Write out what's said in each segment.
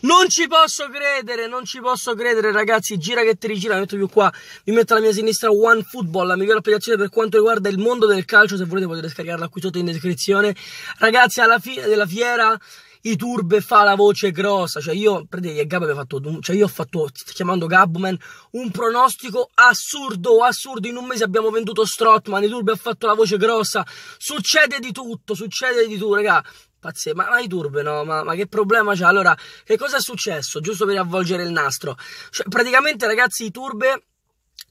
Non ci posso credere, non ci posso credere, ragazzi. Gira che ti rigira, mi metto più qua. Vi metto alla mia sinistra One Football, la migliore applicazione per quanto riguarda il mondo del calcio. Se volete potete scaricarla qui sotto in descrizione. Ragazzi, alla fine della fiera i turbe fa la voce grossa. Cioè, io, prendete, Gab aveva fatto, cioè io ho fatto, chiamando Gabman, un pronostico assurdo, assurdo. In un mese abbiamo venduto Strotman, i turbe ha fatto la voce grossa. Succede di tutto, succede di tutto, ragazzi. Pazzesco, ma, ma i turbe no? Ma, ma che problema c'è? Allora, che cosa è successo? Giusto per avvolgere il nastro. Cioè, praticamente, ragazzi, i turbe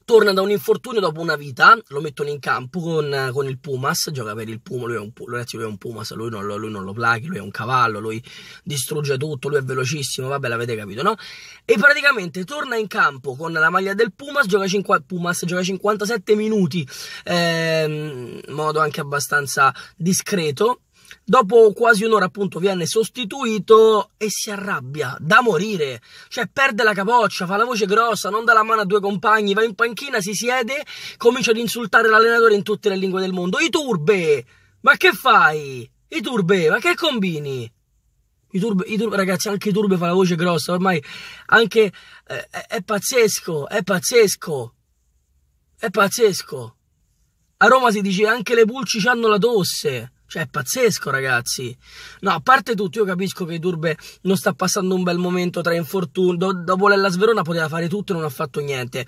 torna da un infortunio dopo una vita, lo mettono in campo con, con il Pumas, gioca per il Pumas, lui è un, ragazzi, lui è un Pumas, lui non, lui non, lo plaghi, lui è un cavallo, lui distrugge tutto, lui è velocissimo, vabbè l'avete capito, no? E praticamente torna in campo con la maglia del Pumas, gioca, Pumas, gioca 57 minuti, eh, modo anche abbastanza discreto, dopo quasi un'ora appunto viene sostituito e si arrabbia da morire, cioè perde la capoccia, fa la voce grossa, non dà la mano a due compagni, va in panchina, si siede, comincia ad insultare l'allenatore in tutte le lingue del mondo. I turbe, ma che fai? I turbe, ma che combini? I turbe, i turbe, ragazzi, anche i turbe fa la voce grossa, ormai anche eh, è, è pazzesco, è pazzesco, è pazzesco. A Roma si dice anche le pulci hanno la tosse. Cioè, è pazzesco, ragazzi. No, a parte tutto, io capisco che Turbe non sta passando un bel momento tra infortuni. dopo l'Ella Sverona poteva fare tutto e non ha fatto niente.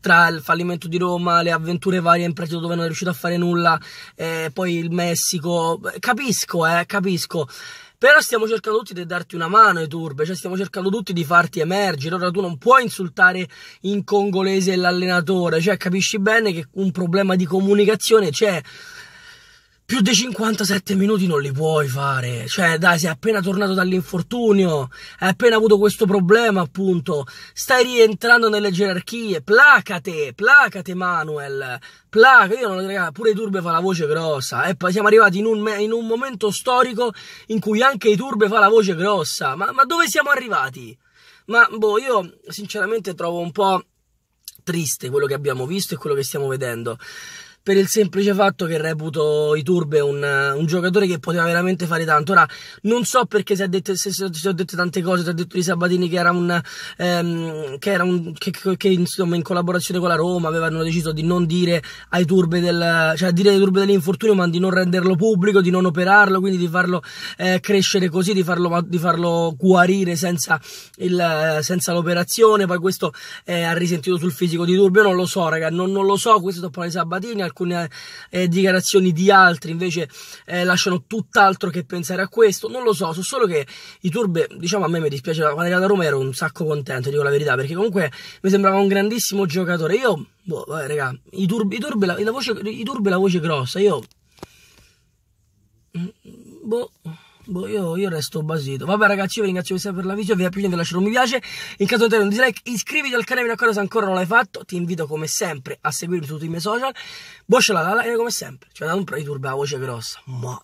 Tra il fallimento di Roma, le avventure varie in prestito dove non è riuscito a fare nulla, eh, poi il Messico. Capisco, eh, capisco. Però stiamo cercando tutti di darti una mano, eh, Turbe. cioè stiamo cercando tutti di farti emergere. Ora tu non puoi insultare in congolese l'allenatore, cioè capisci bene che un problema di comunicazione c'è più di 57 minuti non li puoi fare. Cioè, dai, sei appena tornato dall'infortunio, hai appena avuto questo problema, appunto. Stai rientrando nelle gerarchie. Placate, placate, Manuel. Placate. Io non lo raga, pure i Turbe fa la voce grossa. E poi siamo arrivati in un, in un, momento storico in cui anche i Turbe fa la voce grossa. Ma, ma dove siamo arrivati? Ma boh, io sinceramente trovo un po' triste quello che abbiamo visto e quello che stiamo vedendo per il semplice fatto che reputo Iturbe un, un giocatore che poteva veramente fare tanto. Ora, non so perché si, è detto, se, se, se ho detto tante cose, ti ho detto di Sabatini che era un, ehm, che, era un che, che, che, insomma in collaborazione con la Roma avevano deciso di non dire ai Turbe del, cioè dire ai Turbe dell'infortunio ma di non renderlo pubblico, di non operarlo, quindi di farlo eh, crescere così, di farlo, di farlo guarire senza, il, senza l'operazione, poi questo eh, ha risentito sul fisico di Turbe, io non lo so raga, non, non lo so, questo sto parlando di Sabatini, alcune eh, dichiarazioni di altri invece eh, lasciano tutt'altro che pensare a questo. Non lo so, so solo che i Turbe, diciamo a me mi dispiace, quando ero da Roma ero un sacco contento, dico la verità, perché comunque mi sembrava un grandissimo giocatore. Io, boh, vabbè, raga, i turbi, i turbe, la, la voce, i turbe la voce grossa, io... Mm, boh... Boh, io, io, resto basito. Vabbè, ragazzi, io vi ringrazio sempre per la video. Vi piace, lasciare un mi piace. In caso di un dislike, iscriviti al canale mi raccomando se ancora non l'hai fatto. Ti invito come sempre a seguirmi su tutti i miei social. Boscia la lala e come sempre. Ci vediamo un po' di turba voce grossa. Ma.